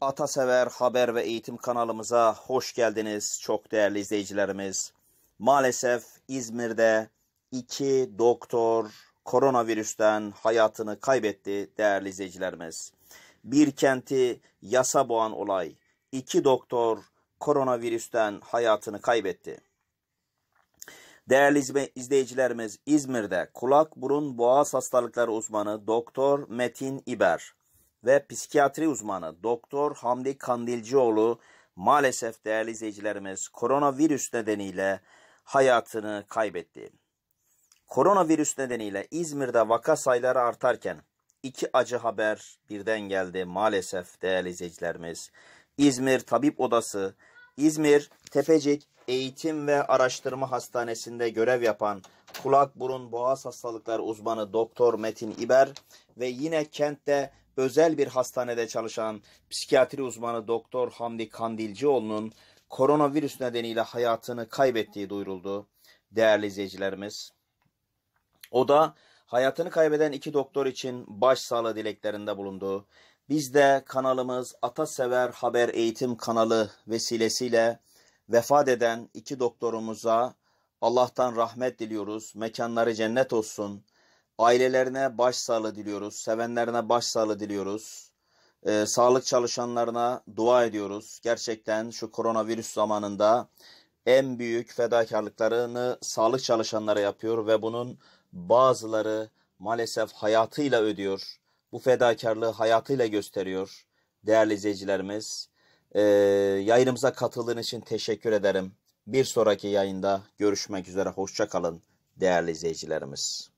Atasever Haber ve Eğitim kanalımıza hoş geldiniz çok değerli izleyicilerimiz. Maalesef İzmir'de iki doktor koronavirüsten hayatını kaybetti değerli izleyicilerimiz. Bir kenti yasa boğan olay. iki doktor koronavirüsten hayatını kaybetti. Değerli izleyicilerimiz İzmir'de kulak burun boğaz hastalıkları uzmanı Doktor Metin İber ve psikiyatri uzmanı Doktor Hamdi Kandilcioğlu maalesef değerli izleyicilerimiz koronavirüs nedeniyle hayatını kaybetti. Koronavirüs nedeniyle İzmir'de vaka sayıları artarken iki acı haber birden geldi maalesef değerli izleyicilerimiz. İzmir Tabip Odası, İzmir Tepecik Eğitim ve Araştırma Hastanesi'nde görev yapan kulak burun boğaz hastalıkları uzmanı Doktor Metin İber ve yine kentte özel bir hastanede çalışan psikiyatri uzmanı Doktor Hamdi Kandilcioğlu'nun koronavirüs nedeniyle hayatını kaybettiği duyuruldu değerli izleyicilerimiz. O da hayatını kaybeden iki doktor için başsağlığı dileklerinde bulundu. Biz de kanalımız Atasever Haber Eğitim kanalı vesilesiyle vefat eden iki doktorumuza Allah'tan rahmet diliyoruz. Mekanları cennet olsun. Ailelerine başsağlığı diliyoruz. Sevenlerine başsağlığı diliyoruz. Ee, sağlık çalışanlarına dua ediyoruz. Gerçekten şu koronavirüs zamanında en büyük fedakarlıklarını sağlık çalışanları yapıyor ve bunun bazıları maalesef hayatıyla ödüyor. Bu fedakarlığı hayatıyla gösteriyor değerli izleyicilerimiz. Ee, yayınımıza katıldığın için teşekkür ederim. Bir sonraki yayında görüşmek üzere. Hoşçakalın değerli izleyicilerimiz.